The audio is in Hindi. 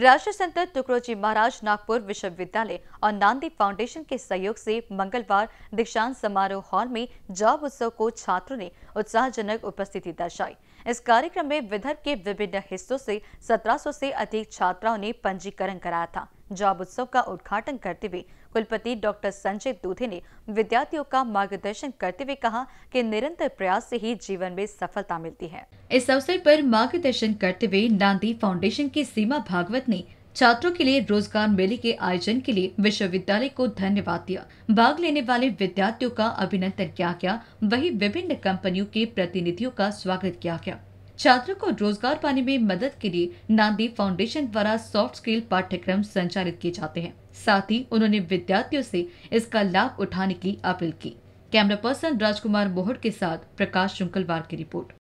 राष्ट्रीय संत टुकड़ोजी महाराज नागपुर विश्वविद्यालय और नांदी फाउंडेशन के सहयोग से मंगलवार दीक्षांत समारोह हॉल में जॉब उत्सव को छात्रों ने उत्साहजनक उपस्थिति दर्शाई इस कार्यक्रम में विदर्भ के विभिन्न हिस्सों से 1700 से अधिक छात्राओं ने पंजीकरण कराया था जॉब उत्सव का उद्घाटन करते हुए कुलपति डॉक्टर संजय दूधे ने विद्यार्थियों का मार्गदर्शन करते हुए कहा कि निरंतर प्रयास से ही जीवन में सफलता मिलती है इस अवसर पर मार्गदर्शन करते हुए नांदी फाउंडेशन की सीमा भागवत ने छात्रों के लिए रोजगार मेले के आयोजन के लिए विश्वविद्यालय को धन्यवाद दिया भाग लेने वाले विद्यार्थियों का अभिनंदन किया गया वही विभिन्न कंपनियों के प्रतिनिधियों का स्वागत किया गया छात्रों को रोजगार पाने में मदद के लिए नांदी फाउंडेशन द्वारा सॉफ्ट स्किल पाठ्यक्रम संचालित किए जाते हैं साथ ही उन्होंने विद्यार्थियों से इसका लाभ उठाने की अपील की कैमरा पर्सन राजकुमार मोहड़ के साथ प्रकाश शुंकलवार की रिपोर्ट